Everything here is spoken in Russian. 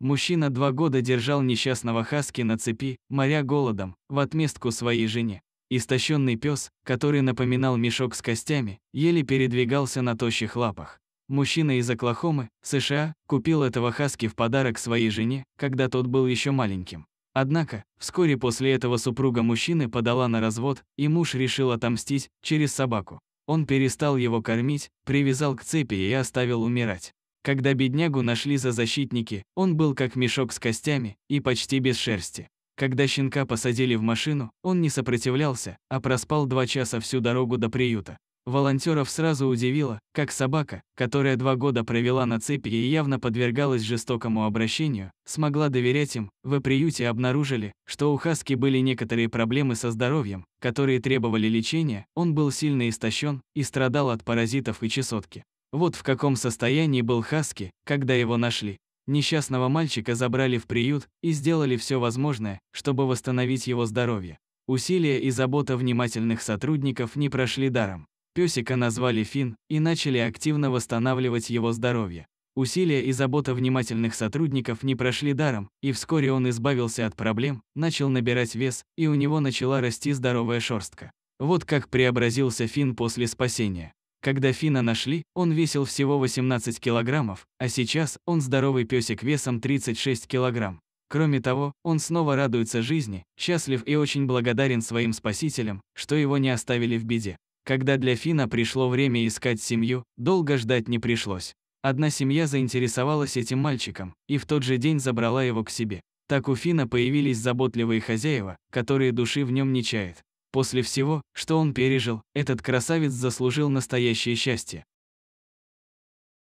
Мужчина два года держал несчастного Хаски на цепи, моря голодом, в отместку своей жене. Истощенный пес, который напоминал мешок с костями, еле передвигался на тощих лапах. Мужчина из Оклахомы, США, купил этого хаски в подарок своей жене, когда тот был еще маленьким. Однако, вскоре после этого супруга мужчины подала на развод, и муж решил отомстить через собаку. Он перестал его кормить, привязал к цепи и оставил умирать. Когда беднягу нашли за защитники, он был как мешок с костями и почти без шерсти. Когда щенка посадили в машину, он не сопротивлялся, а проспал два часа всю дорогу до приюта. Волонтеров сразу удивило, как собака, которая два года провела на цепи и явно подвергалась жестокому обращению, смогла доверять им. В приюте обнаружили, что у Хаски были некоторые проблемы со здоровьем, которые требовали лечения, он был сильно истощен и страдал от паразитов и чесотки. Вот в каком состоянии был Хаски, когда его нашли. Несчастного мальчика забрали в приют и сделали все возможное, чтобы восстановить его здоровье. Усилия и забота внимательных сотрудников не прошли даром. Пёсика назвали Фин и начали активно восстанавливать его здоровье. Усилия и забота внимательных сотрудников не прошли даром, и вскоре он избавился от проблем, начал набирать вес, и у него начала расти здоровая шерстка. Вот как преобразился Фин после спасения. Когда Фина нашли, он весил всего 18 килограммов, а сейчас он здоровый песик весом 36 килограмм. Кроме того, он снова радуется жизни, счастлив и очень благодарен своим спасителям, что его не оставили в беде. Когда для Фина пришло время искать семью, долго ждать не пришлось. Одна семья заинтересовалась этим мальчиком и в тот же день забрала его к себе. Так у Фина появились заботливые хозяева, которые души в нем не чают. После всего, что он пережил, этот красавец заслужил настоящее счастье.